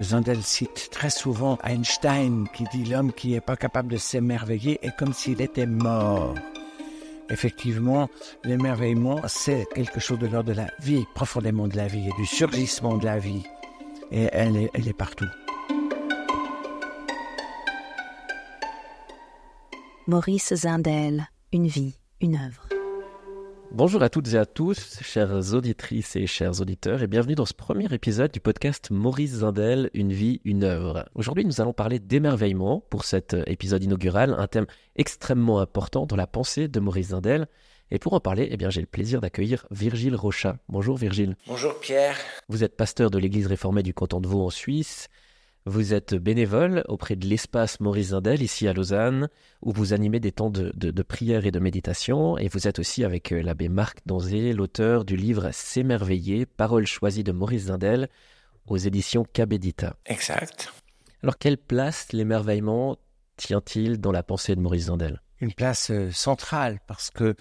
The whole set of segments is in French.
Zindel cite très souvent Einstein qui dit l'homme qui n'est pas capable de s'émerveiller est comme s'il était mort. Effectivement, l'émerveillement, c'est quelque chose de l'ordre de la vie, profondément de la vie, et du surgissement de la vie. Et elle est, elle est partout. Maurice Zindel, une vie, une œuvre. Bonjour à toutes et à tous, chères auditrices et chers auditeurs, et bienvenue dans ce premier épisode du podcast Maurice Zindel, Une vie, une œuvre. Aujourd'hui, nous allons parler d'émerveillement pour cet épisode inaugural, un thème extrêmement important dans la pensée de Maurice Zindel. Et pour en parler, eh bien, j'ai le plaisir d'accueillir Virgile Rochat. Bonjour Virgile. Bonjour Pierre. Vous êtes pasteur de l'église réformée du canton de Vaud en Suisse. Vous êtes bénévole auprès de l'espace Maurice Zindel ici à Lausanne, où vous animez des temps de, prière et de méditation, et vous êtes aussi avec euh, l'abbé Marc Danzé, l'auteur du livre S'émerveiller, paroles choisies de Maurice Zindel, aux éditions Cabedita. Exact. Alors quelle place l'émerveillement tient-il dans la pensée de Maurice Zindel Une place euh, centrale, parce que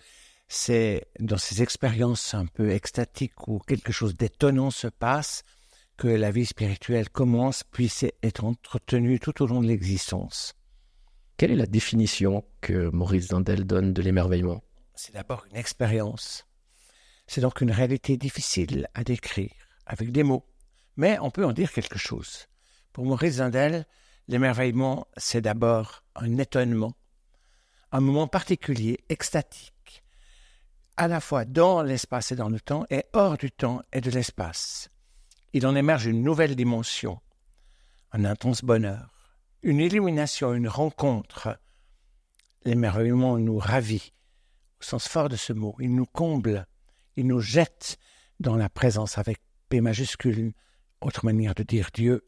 c'est dans ces expériences un peu extatiques où quelque chose d'étonnant se passe, que la vie spirituelle commence puisse être entretenue tout au long de l'existence. Quelle est la définition que Maurice Dandel donne de l'émerveillement C'est d'abord une expérience. C'est donc une réalité difficile à décrire avec des mots, mais on peut en dire quelque chose. Pour Maurice Dandel, l'émerveillement, c'est d'abord un étonnement, un moment particulier, extatique, à la fois dans l'espace et dans le temps, et hors du temps et de l'espace il en émerge une nouvelle dimension, un intense bonheur, une illumination, une rencontre. L'émerveillement nous ravit, au sens fort de ce mot, il nous comble, il nous jette dans la présence avec P majuscule, autre manière de dire Dieu,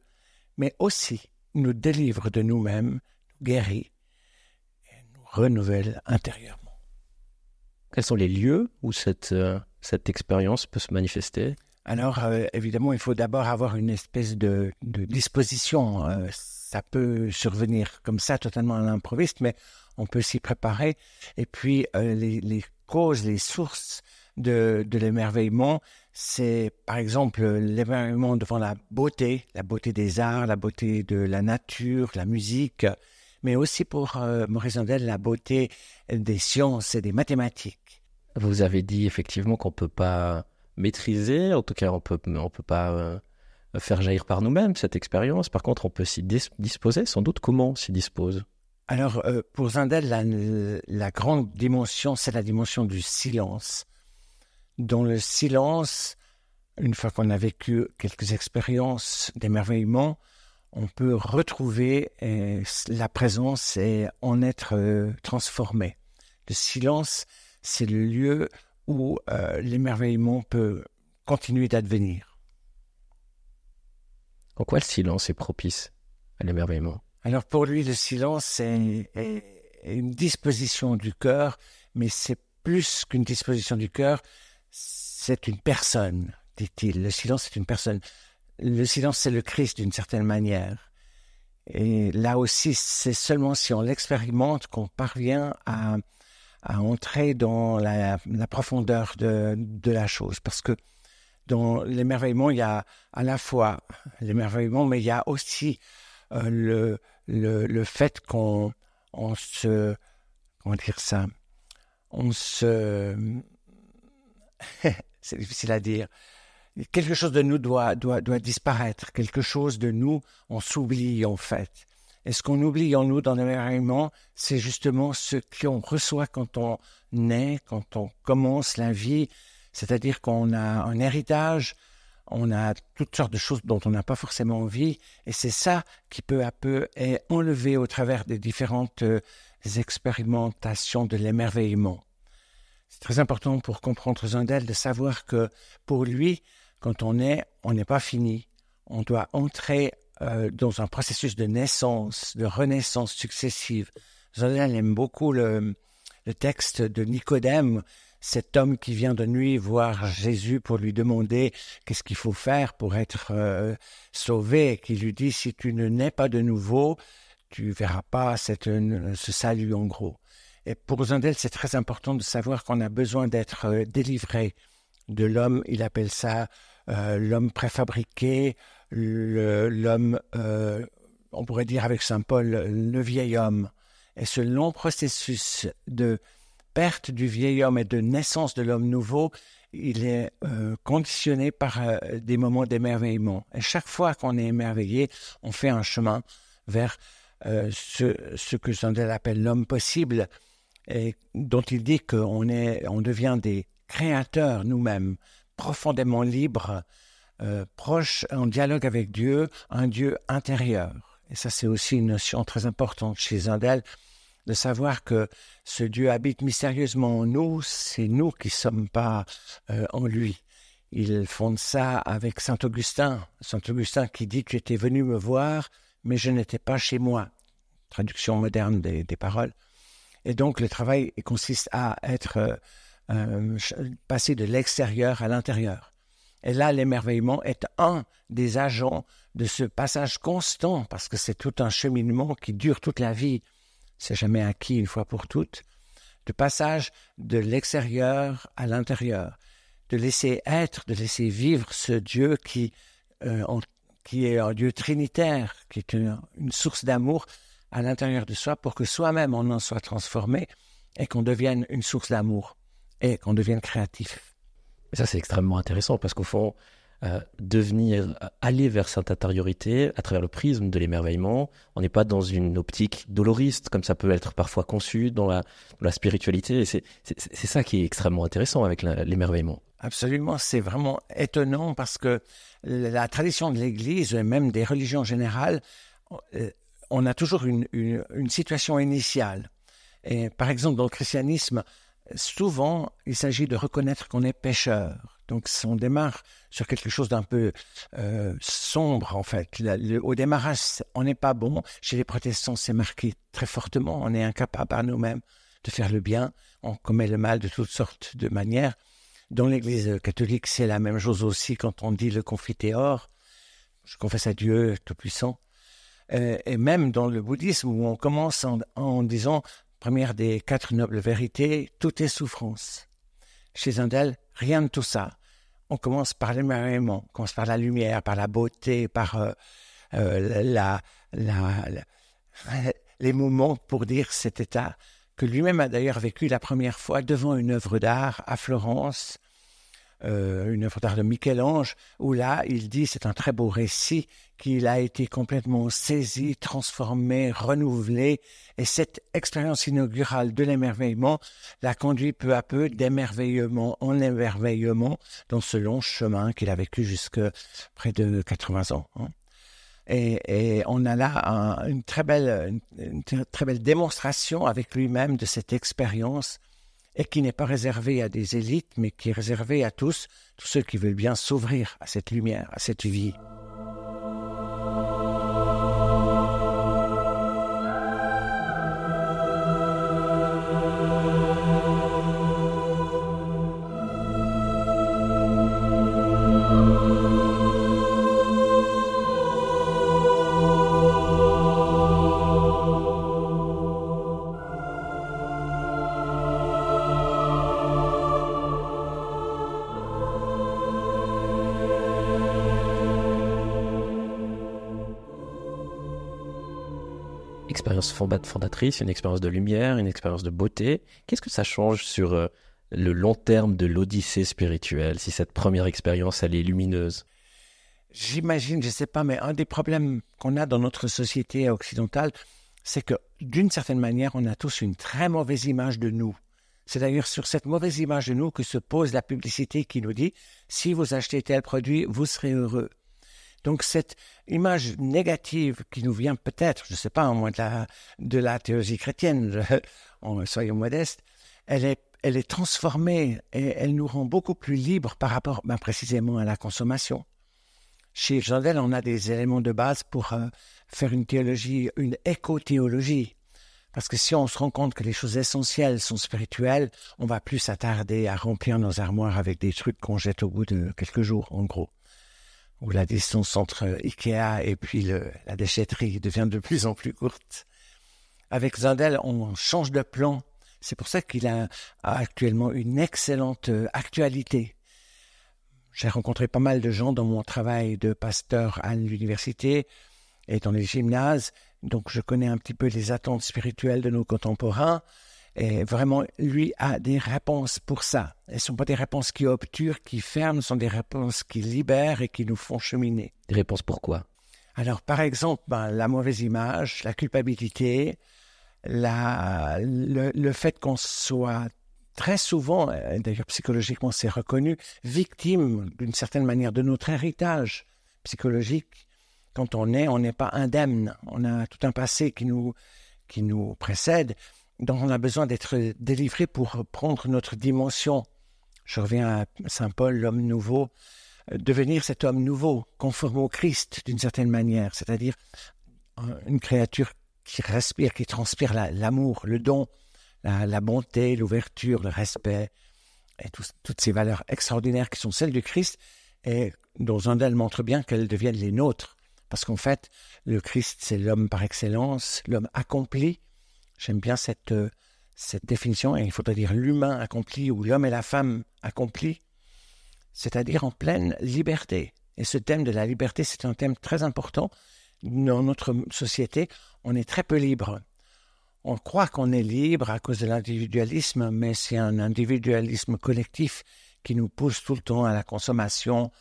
mais aussi nous délivre de nous-mêmes, nous guérit et nous renouvelle intérieurement. Quels sont les lieux où cette, euh, cette expérience peut se manifester alors, euh, évidemment, il faut d'abord avoir une espèce de, disposition. Euh, ça peut survenir comme ça, totalement à l'improviste, mais on peut s'y préparer. Et puis, euh, les, causes, les sources de, de l'émerveillement, c'est par exemple l'émerveillement devant la beauté, la beauté des arts, la beauté de la nature, la musique, mais aussi pour Maurice Andel, la beauté des sciences et des mathématiques. Vous avez dit effectivement qu'on ne peut pas maîtriser. En tout cas, on peut, ne on peut pas euh, faire jaillir par nous-mêmes cette expérience. Par contre, on peut s'y disposer. Sans doute, comment s'y dispose Alors, euh, pour Zindel, la, grande dimension, c'est la dimension du silence. Dans le silence, une fois qu'on a vécu quelques expériences d'émerveillement, on peut retrouver euh, la présence et en être transformé. Le silence, c'est le lieu où euh, l'émerveillement peut continuer d'advenir. En quoi le silence est propice à l'émerveillement Alors pour lui, le silence est, une disposition du cœur, mais c'est plus qu'une disposition du cœur, c'est une personne, dit-il. Le silence, c'est une personne. Le silence, c'est le Christ d'une certaine manière. Et là aussi, c'est seulement si on l'expérimente qu'on parvient à à entrer dans la, profondeur de, la chose. Parce que dans l'émerveillement, il y a à la fois l'émerveillement, mais il y a aussi euh, le, le, le, fait qu'on on se... Comment dire ça On se... C'est difficile à dire. Quelque chose de nous doit, doit, doit disparaître. Quelque chose de nous, on s'oublie en fait. Et ce qu'on oublie en nous dans l'émerveillement C'est justement ce qu'on reçoit quand on naît, quand on commence la vie, c'est-à-dire qu'on a un héritage, on a toutes sortes de choses dont on n'a pas forcément envie, et c'est ça qui peu à peu est enlevé au travers des différentes euh, expérimentations de l'émerveillement. C'est très important pour comprendre Zendel de savoir que pour lui, quand on naît, on n'est pas fini. On doit entrer euh, dans un processus de naissance, de renaissance successive. Zendel aime beaucoup le, texte de Nicodème, cet homme qui vient de nuit voir Jésus pour lui demander qu'est-ce qu'il faut faire pour être euh, sauvé, qui lui dit si tu ne nais pas de nouveau, tu verras pas ce salut en gros. Et pour Zendel, c'est très important de savoir qu'on a besoin d'être euh, délivré de l'homme. Il appelle ça l'homme préfabriqué, l'homme, euh, on pourrait dire avec Saint Paul, le vieil homme. Et ce long processus de perte du vieil homme et de naissance de l'homme nouveau, il est euh, conditionné par euh, des moments d'émerveillement. Et chaque fois qu'on est émerveillé, on fait un chemin vers ce, ce, que Sandel appelle l'homme possible, et dont il dit qu'on on devient des créateurs nous-mêmes, profondément libres, euh, proche, en dialogue avec Dieu, un Dieu intérieur. Et ça, c'est aussi une notion très importante chez Zendel, de savoir que ce Dieu habite mystérieusement en nous, c'est nous qui ne sommes pas euh, en lui. Il fonde ça avec Saint Augustin, Saint Augustin qui dit Tu étais venu me voir, mais je n'étais pas chez moi. Traduction moderne des, paroles. Et donc le travail consiste à être euh, passé de l'extérieur à l'intérieur. Et là, l'émerveillement est un des agents de ce passage constant, parce que c'est tout un cheminement qui dure toute la vie. C'est jamais acquis une fois pour toutes. De passage de l'extérieur à l'intérieur. De laisser être, de laisser vivre ce Dieu qui, euh, qui est un Dieu trinitaire, qui est une source d'amour à l'intérieur de soi pour que soi-même on en soit transformé et qu'on devienne une source d'amour et qu'on devienne créatif. Et ça, c'est extrêmement intéressant parce qu'au fond, euh, devenir, aller vers cette intériorité à travers le prisme de l'émerveillement. On n'est pas dans une optique doloriste, comme ça peut être parfois conçu dans la, spiritualité. c'est, ça qui est extrêmement intéressant avec l'émerveillement. Absolument, c'est vraiment étonnant parce que la tradition de l'Église, et même des religions générales, euh, on a toujours une, une situation initiale. Et par exemple, dans le christianisme, souvent, il s'agit de reconnaître qu'on est pécheur. Donc, on démarre sur quelque chose d'un peu euh, sombre, en fait. au démarrage, on n'est pas bon. Chez les protestants, c'est marqué très fortement. On est incapable à nous-mêmes de faire le bien. On commet le mal de toutes sortes de manières. Dans l'Église catholique, c'est la même chose aussi quand on dit le conflit confiteor. Je confesse à Dieu Tout-Puissant. Euh, et même dans le bouddhisme, où on commence en disant première des quatre nobles vérités, tout est souffrance. Chez d'elles. rien de tout ça. On commence par l'émerveillement, on commence par la lumière, par la beauté, par euh, euh, la, la, la, les moments pour dire cet état que lui-même a d'ailleurs vécu la première fois devant une œuvre d'art à Florence, euh, une œuvre d'art de Michel-Ange, où là, il dit, c'est un très beau récit, qu'il a été complètement saisi, transformé, renouvelé, et cette expérience inaugurale de l'émerveillement l'a conduit peu à peu d'émerveillement en émerveillement dans ce long chemin qu'il a vécu jusque près de 80 ans. Hein. Et, on a là une, très une très belle démonstration avec lui-même de cette expérience et qui n'est pas réservé à des élites, mais qui est réservé à tous, tous ceux qui veulent bien s'ouvrir à cette lumière, à cette vie. fondatrice, une expérience de lumière, une expérience de beauté. Qu'est-ce que ça change sur euh, le long terme de l'odyssée spirituelle, si cette première expérience, elle est lumineuse J'imagine, je ne sais pas, mais un des problèmes qu'on a dans notre société occidentale, c'est que d'une certaine manière, on a tous une très mauvaise image de nous. C'est d'ailleurs sur cette mauvaise image de nous que se pose la publicité qui nous dit si vous achetez tel produit, vous serez heureux. Donc cette image négative qui nous vient peut-être, je ne sais pas, au moins de la, théologie chrétienne, en, soyons modestes, elle est, transformée et elle nous rend beaucoup plus libres par rapport ben, précisément à la consommation. Chez Jandel, on a des éléments de base pour euh, faire une théologie, une éco-théologie. Parce que si on se rend compte que les choses essentielles sont spirituelles, on va plus s'attarder à remplir nos armoires avec des trucs qu'on jette au bout de quelques jours, en gros où la distance entre euh, Ikea et puis la déchetterie devient de plus en plus courte. Avec Zandel, on change de plan. C'est pour ça qu'il a, a, actuellement une excellente euh, actualité. J'ai rencontré pas mal de gens dans mon travail de pasteur à l'université et dans les gymnases, donc je connais un petit peu les attentes spirituelles de nos contemporains. Et vraiment, lui a des réponses pour ça. Elles ne sont pas des réponses qui obturent, qui ferment, sont des réponses qui libèrent et qui nous font cheminer. Des réponses pourquoi Alors, par exemple, ben, la mauvaise image, la culpabilité, la, le, fait qu'on soit très souvent, euh, d'ailleurs psychologiquement c'est reconnu, victime d'une certaine manière de notre héritage psychologique. Quand on est, on n'est pas indemne. On a tout un passé qui nous, qui nous précède dont on a besoin d'être délivré pour prendre notre dimension. Je reviens à Saint Paul, l'homme nouveau, devenir cet homme nouveau, conforme au Christ d'une certaine manière, c'est-à-dire une créature qui respire, qui transpire l'amour, le don, la, bonté, l'ouverture, le respect, et toutes ces valeurs extraordinaires qui sont celles du Christ, et dont d'elles montre bien qu'elles deviennent les nôtres. Parce qu'en fait, le Christ, c'est l'homme par excellence, l'homme accompli, J'aime bien cette, euh, cette définition, et il faudrait dire l'humain accompli ou l'homme et la femme accompli, c'est-à-dire en pleine liberté. Et ce thème de la liberté, c'est un thème très important. Dans notre société, on est très peu libre. On croit qu'on est libre à cause de l'individualisme, mais c'est un individualisme collectif qui nous pousse tout le temps à la consommation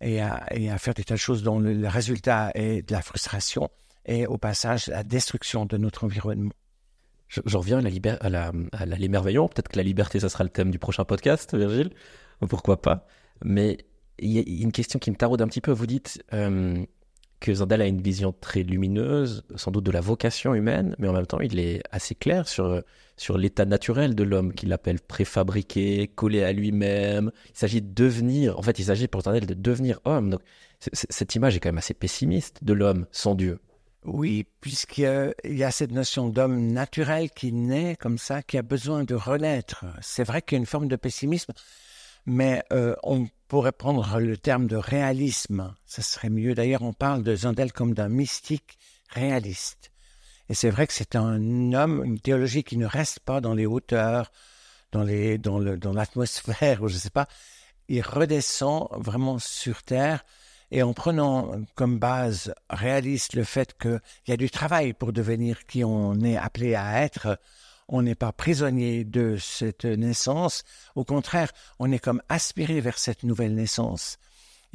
et à, faire des telles choses dont le résultat est de la frustration et au passage la destruction de notre environnement je, reviens à la, liberté, à la, à l'émerveillant. Peut-être que la liberté, ça sera le thème du prochain podcast, Virgile. Pourquoi pas Mais il y, a une question qui me taraude un petit peu. Vous dites euh, que Zandel a une vision très lumineuse, sans doute de la vocation humaine, mais en même temps, il est assez clair sur, sur l'état naturel de l'homme, qu'il appelle préfabriqué, collé à lui-même. Il s'agit de devenir, en fait, il s'agit pour Zandel de devenir homme. Donc, cette image est quand même assez pessimiste de l'homme sans Dieu. Oui, puisqu'il y a cette notion d'homme naturel qui naît comme ça, qui a besoin de renaître. C'est vrai qu'il y a une forme de pessimisme, mais euh, on pourrait prendre le terme de réalisme. Ça serait mieux. D'ailleurs, on parle de Zandel comme d'un mystique réaliste. Et c'est vrai que c'est un homme, une théologie qui ne reste pas dans les hauteurs, dans l'atmosphère, dans ou je ne sais pas. Il redescend vraiment sur terre et en prenant comme base réaliste le fait qu'il y a du travail pour devenir qui on est appelé à être, on n'est pas prisonnier de cette naissance, au contraire, on est comme aspiré vers cette nouvelle naissance.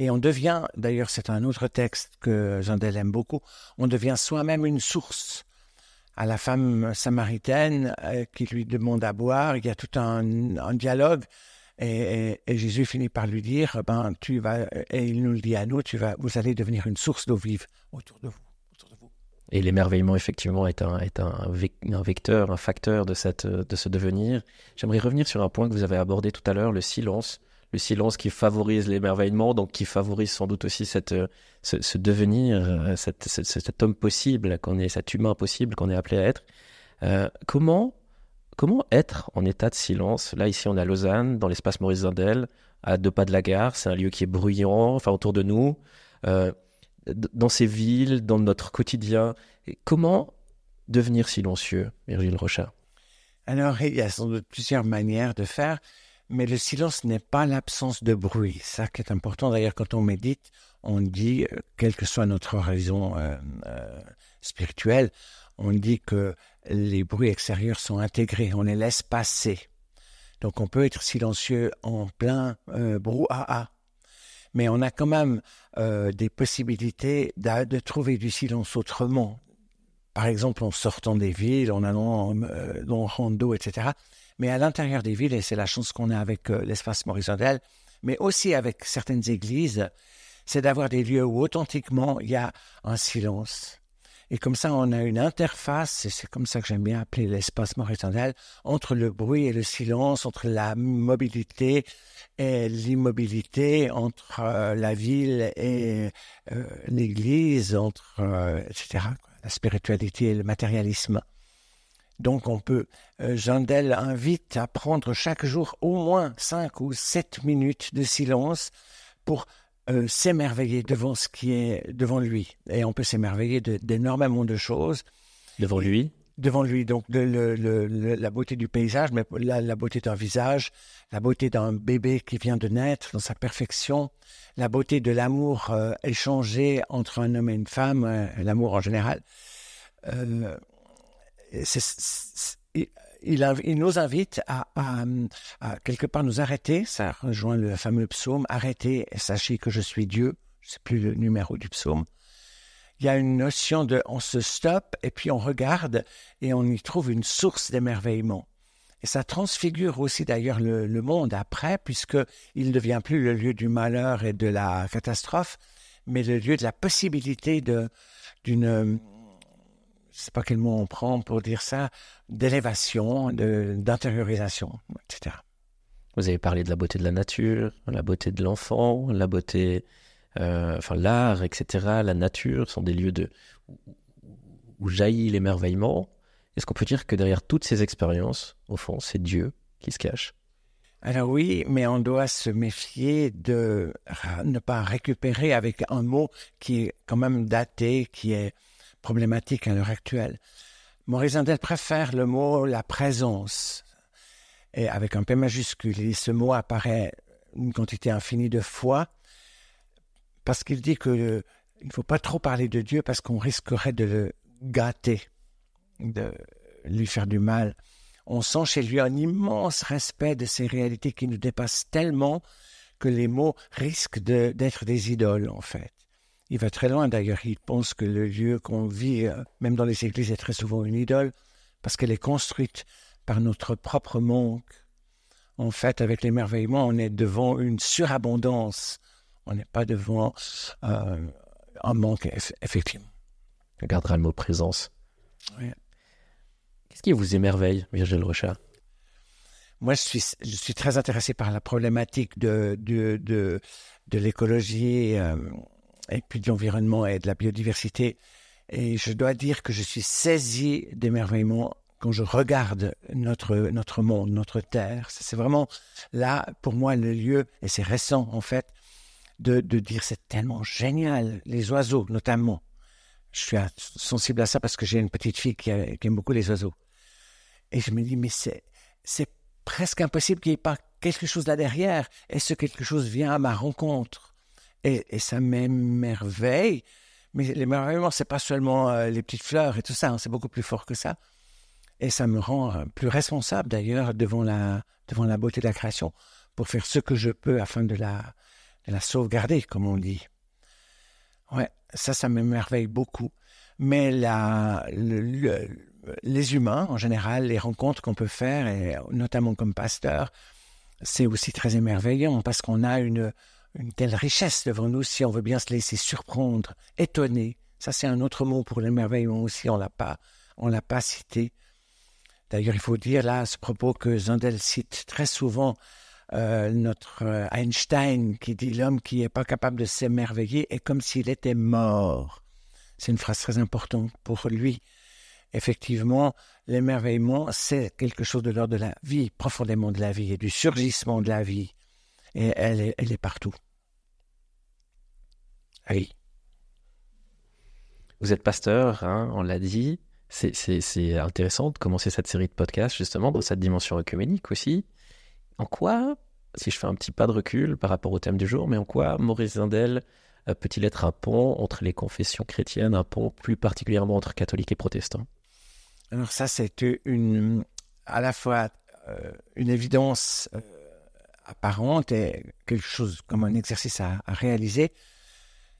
Et on devient, d'ailleurs c'est un autre texte que Jandel aime beaucoup, on devient soi-même une source. À la femme samaritaine euh, qui lui demande à boire, il y a tout un dialogue et, Jésus finit par lui dire, ben, tu vas, euh, et il nous le dit à nous, tu vas, vous allez devenir une source d'eau vive autour de vous. de vous. Et l'émerveillement, effectivement, est, un, est un, un, vecteur, un facteur de, cette, de ce devenir. J'aimerais revenir sur un point que vous avez abordé tout à l'heure, le silence. Le silence qui favorise l'émerveillement, donc qui favorise sans doute aussi cette, euh, ce, devenir, euh, cette, cet homme possible, qu'on est, cet humain possible qu'on est appelé à être. comment Comment être en état de silence Là, ici, on est à Lausanne, dans l'espace Maurice Zindel, à deux pas de la gare. C'est un lieu qui est bruyant, enfin, autour de nous, euh, dans ces villes, dans notre quotidien. comment devenir silencieux, Virgile Rocha Alors, il y a sans doute plusieurs manières de faire, mais le silence n'est pas l'absence de bruit. Ça qui est important. D'ailleurs, quand on médite, on dit, euh, quelle que soit notre raison euh, spirituelle, on dit que les bruits extérieurs sont intégrés, on les laisse passer. Donc on peut être silencieux en plein euh, brouhaha, mais on a quand même euh, des possibilités de, trouver du silence autrement. Par exemple, en sortant des villes, en allant euh, en rando, etc. Mais à l'intérieur des villes, et c'est la chance qu'on a avec euh, l'espace horizontal, mais aussi avec certaines églises, c'est d'avoir des lieux où authentiquement il y a un silence, et comme ça, on a une interface, et c'est comme ça que j'aime bien appeler l'espace morationnel, entre le bruit et le silence, entre la mobilité et l'immobilité, entre euh, la ville et euh, l'église, entre, euh, etc., la spiritualité et le matérialisme. Donc on peut, Jandel invite à prendre chaque jour au moins cinq ou sept minutes de silence pour euh, s'émerveiller devant ce qui est devant lui. Et on peut s'émerveiller d'énormément de, choses. Devant lui Devant lui. Donc, de, la beauté du paysage, mais la, beauté d'un visage, la beauté d'un bébé qui vient de naître dans sa perfection, la beauté de l'amour euh, échangé entre un homme et une femme, euh, l'amour en général. c'est il, nous invite à, quelque part nous arrêter. Ça rejoint le fameux psaume Arrêtez, et sachez que je suis Dieu. c'est plus le numéro du psaume. Il y a une notion de on se stoppe et puis on regarde et on y trouve une source d'émerveillement. Et ça transfigure aussi d'ailleurs le, monde après, puisque il ne devient plus le lieu du malheur et de la catastrophe, mais le lieu de la possibilité de d'une je sais pas quel mot on prend pour dire ça, d'élévation, d'intériorisation, etc. Vous avez parlé de la beauté de la nature, la beauté de l'enfant, la beauté, euh, enfin l'art, etc. La nature sont des lieux de, où jaillit l'émerveillement. Est-ce qu'on peut dire que derrière toutes ces expériences, au fond, c'est Dieu qui se cache Alors oui, mais on doit se méfier de ne pas récupérer avec un mot qui est quand même daté, qui est problématique à l'heure actuelle. Maurice Andel préfère le mot la présence, et avec un P majuscule. ce mot apparaît une quantité infinie de fois, parce qu'il dit que il ne faut pas trop parler de Dieu parce qu'on risquerait de le gâter, de lui faire du mal. On sent chez lui un immense respect de ces réalités qui nous dépassent tellement que les mots risquent d'être des idoles, en fait. Il va très loin d'ailleurs. Il pense que le lieu qu'on vit, euh, même dans les églises, est très souvent une idole parce qu'elle est construite par notre propre manque. En fait, avec l'émerveillement, on est devant une surabondance. On n'est pas devant euh, un manque, effectivement. On gardera le mot présence. Qu'est-ce qui vous émerveille, Virgile Rochat? Moi, je suis, très intéressé par la problématique de, l'écologie. Euh, et puis de l'environnement et de la biodiversité. Et je dois dire que je suis saisi d'émerveillement quand je regarde notre, notre monde, notre terre. C'est vraiment là, pour moi, le lieu, et c'est récent en fait, de, de dire c'est tellement génial, les oiseaux notamment. Je suis sensible à ça parce que j'ai une petite fille qui, aime beaucoup les oiseaux. Et je me dis, mais c'est, c'est presque impossible qu'il n'y ait pas quelque chose là derrière. est ce que quelque chose vient à ma rencontre. Et, ça m'émerveille. Mais l'émerveillement, n'est pas seulement euh, les petites fleurs et tout ça, hein, c'est beaucoup plus fort que ça. Et ça me rend euh, plus responsable d'ailleurs devant la, devant la beauté de la création, pour faire ce que je peux afin de la, sauvegarder, comme on dit. Ouais, ça, ça m'émerveille beaucoup. Mais la, les humains, en général, les rencontres qu'on peut faire, et notamment comme pasteur, c'est aussi très émerveillant parce qu'on a une, une telle richesse devant nous si on veut bien se laisser surprendre, étonner. Ça, c'est un autre mot pour l'émerveillement aussi, on l'a pas, on l'a pas cité. D'ailleurs, il faut dire là à ce propos que Zandel cite très souvent euh, notre euh, Einstein qui dit l'homme qui n'est pas capable de s'émerveiller est comme s'il était mort. C'est une phrase très importante pour lui. Effectivement, l'émerveillement, c'est quelque chose de l'ordre de la vie, profondément de la vie et du surgissement de la vie. Et elle est, elle est partout. Ah oui. Vous êtes pasteur, hein, on l'a dit. C'est intéressant de commencer cette série de podcasts justement dans cette dimension œcuménique aussi. En quoi, si je fais un petit pas de recul par rapport au thème du jour, mais en quoi Maurice Zindel euh, peut-il être un pont entre les confessions chrétiennes, un pont plus particulièrement entre catholiques et protestants Alors ça, c'est une, à la fois euh, une évidence euh, apparente et quelque chose comme un exercice à, réaliser.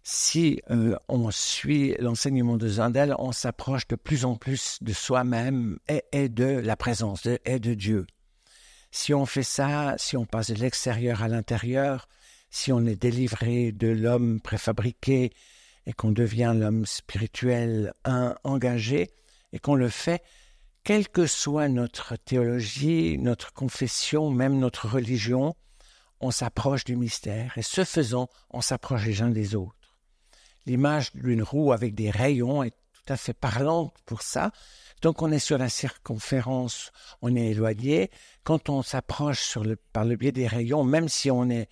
Si euh, on suit l'enseignement de Zendel, on s'approche de plus en plus de soi-même et, de la présence et de Dieu. Si on fait ça, si on passe de l'extérieur à l'intérieur, si on est délivré de l'homme préfabriqué et qu'on devient l'homme spirituel un engagé et qu'on le fait, quelle que soit notre théologie, notre confession, même notre religion, on s'approche du mystère et ce faisant, on s'approche les uns des autres. L'image d'une roue avec des rayons est tout à fait parlante pour ça. Donc on est sur la circonférence, on est éloigné. Quand on s'approche par le biais des rayons, même si on est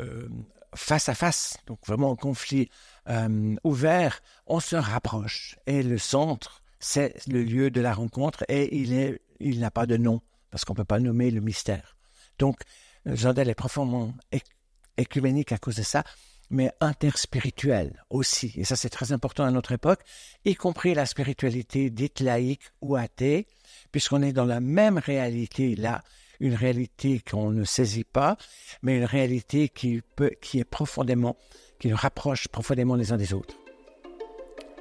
euh, face à face, donc vraiment en conflit euh, ouvert, on se rapproche. Et le centre, c'est le lieu de la rencontre et il, est, il n'a pas de nom parce qu'on ne peut pas nommer le mystère. Donc, Zendel est profondément écuménique à cause de ça, mais interspirituel aussi. Et ça, c'est très important à notre époque, y compris la spiritualité dite laïque ou athée, puisqu'on est dans la même réalité là, une réalité qu'on ne saisit pas, mais une réalité qui, peut, qui est profondément, qui nous rapproche profondément les uns des autres.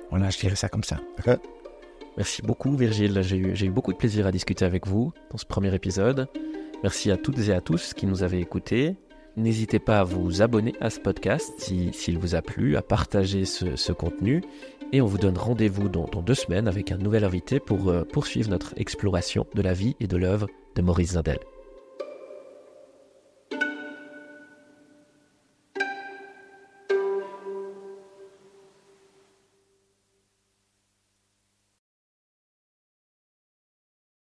Voilà, je dirais ça comme ça. Merci beaucoup Virgile, j'ai eu, beaucoup de plaisir à discuter avec vous dans ce premier épisode. Merci à toutes et à tous qui nous avez écoutés. N'hésitez pas à vous abonner à ce podcast s'il vous a plu, à partager ce, contenu et on vous donne rendez-vous dans, deux semaines avec un nouvel invité pour euh, poursuivre notre exploration de la vie et de l'œuvre de Maurice Zindel.